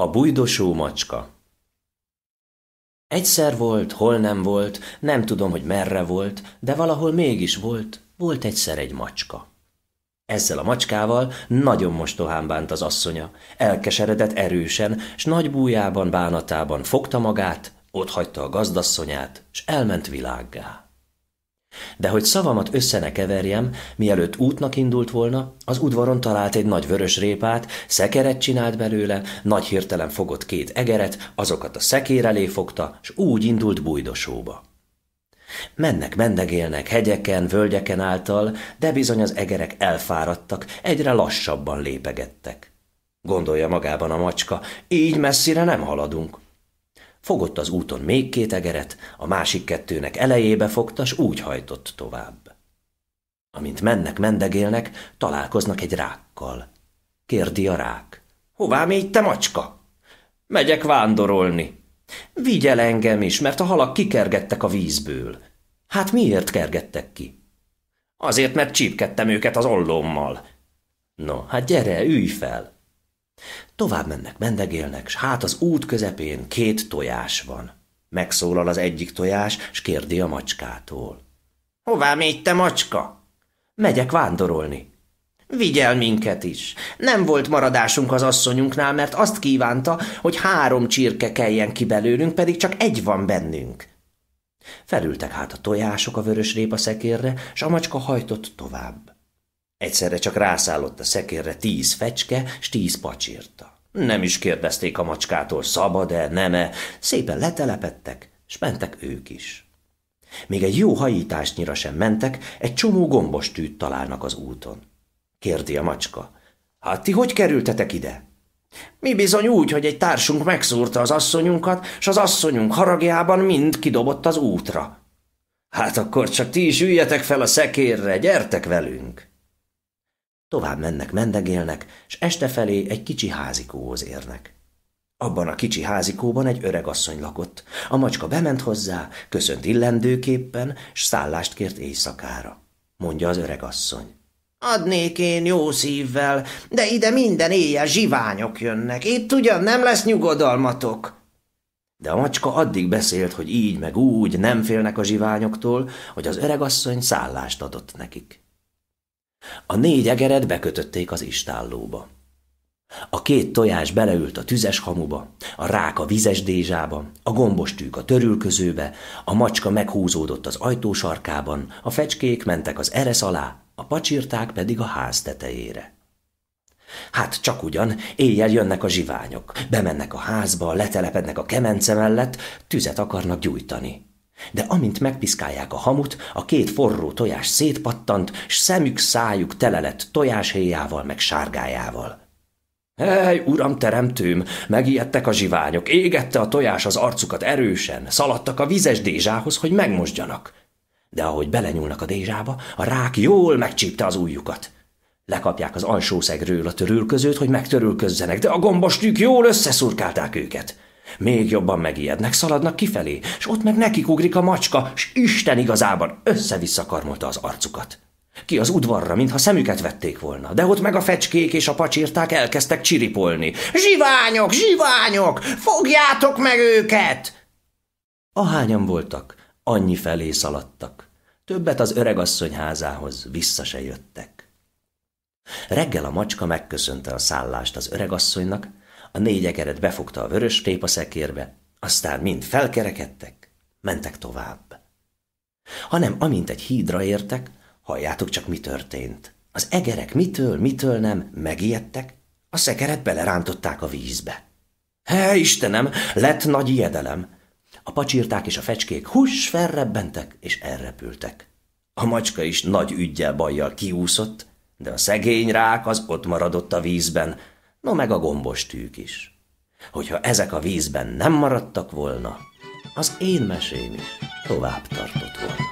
A bujdosó macska Egyszer volt, hol nem volt, nem tudom, hogy merre volt, de valahol mégis volt, volt egyszer egy macska. Ezzel a macskával nagyon mostohán bánt az asszonya, elkeseredett erősen, s nagy bújában, bánatában fogta magát, ott hagyta a gazdasszonyát, s elment világgá. De hogy szavamat össze ne keverjem, mielőtt útnak indult volna, az udvaron talált egy nagy vörös répát, szekeret csinált belőle, nagy hirtelen fogott két egeret, azokat a szekér elé fogta, s úgy indult bújdosóba. Mennek, mendegélnek, hegyeken, völgyeken által, de bizony az egerek elfáradtak, egyre lassabban lépegettek. Gondolja magában a macska, így messzire nem haladunk. Fogott az úton még két egeret, a másik kettőnek elejébe fogta, s úgy hajtott tovább. Amint mennek, mendegélnek, találkoznak egy rákkal. Kérdi a rák. Hová mégy te macska? Megyek vándorolni. Vigyel engem is, mert a halak kikergettek a vízből. Hát miért kergettek ki? Azért, mert csípkedtem őket az ollommal. No, hát gyere, ülj fel! Tovább mennek, mendegélnek, s hát az út közepén két tojás van. Megszólal az egyik tojás, s kérdi a macskától. Hová megy te macska? Megyek vándorolni. Vigyel minket is. Nem volt maradásunk az asszonyunknál, mert azt kívánta, hogy három csirke keljen ki belőlünk, pedig csak egy van bennünk. Felültek hát a tojások a vörös répa szekérre, s a macska hajtott tovább. Egyszerre csak rászállott a szekérre tíz fecske, s tíz pacsírta. Nem is kérdezték a macskától, szabad-e, nem-e, szépen letelepettek, s mentek ők is. Még egy jó hajításnyira sem mentek, egy csomó gombos tűt találnak az úton. Kérdi a macska. Hát ti hogy kerültetek ide? Mi bizony úgy, hogy egy társunk megszúrta az asszonyunkat, s az asszonyunk haragjában mind kidobott az útra. Hát akkor csak ti is üljetek fel a szekérre, gyertek velünk! Tovább mennek, mendegélnek, s este felé egy kicsi házikóhoz érnek. Abban a kicsi házikóban egy öreg asszony lakott. A macska bement hozzá, köszönt illendőképpen, s szállást kért éjszakára. Mondja az öreg asszony. Adnék én jó szívvel, de ide minden éjjel zsiványok jönnek. Itt ugyan nem lesz nyugodalmatok. De a macska addig beszélt, hogy így meg úgy nem félnek a zsiványoktól, hogy az öregasszony szállást adott nekik. A négy egeret bekötötték az istállóba. A két tojás beleült a tüzes hamuba, a rák a vizes dézsába, a gombos tűk a törülközőbe, a macska meghúzódott az ajtósarkában, a fecskék mentek az eresz alá, a pacsirták pedig a ház tetejére. Hát csak ugyan, éjjel jönnek a zsiványok, bemennek a házba, letelepednek a kemence mellett, tüzet akarnak gyújtani. De amint megpiszkálják a hamut, a két forró tojás szétpattant, s szemük szájuk tele lett tojáshéjával meg sárgájával. Hely, uram teremtőm, megijedtek a zsiványok, égette a tojás az arcukat erősen, szaladtak a vizes dézsához, hogy megmosdjanak. De ahogy belenyúlnak a dézsába, a rák jól megcsípte az ujjukat. Lekapják az alsó a törülközőt, hogy megtörülközzenek, de a gombos jól összeszurkálták őket. Még jobban megijednek, szaladnak kifelé, és ott meg nekik ugrik a macska, s Isten igazában össze-vissza karmolta az arcukat. Ki az udvarra, mintha szemüket vették volna, de ott meg a fecskék és a pacsirták elkezdtek csiripolni. Zsiványok, zsiványok, fogjátok meg őket! Ahányan voltak, annyi felé szaladtak. Többet az öregasszony házához vissza se jöttek. Reggel a macska megköszönte a szállást az öregasszonynak, a négy egeret befogta a vörös tép a szekérbe, aztán mind felkerekedtek, mentek tovább. Hanem amint egy hídra értek, halljátok csak mi történt. Az egerek mitől, mitől nem megijedtek, a szekeret belerántották a vízbe. Hé Istenem, lett nagy ijedelem! A pacsirták és a fecskék hús felrebbentek és elrepültek. A macska is nagy ügyjel bajjal kiúszott, de a szegény rák az ott maradott a vízben, no meg a gombos tűk is. Hogyha ezek a vízben nem maradtak volna, az én mesém is tovább tartott volna.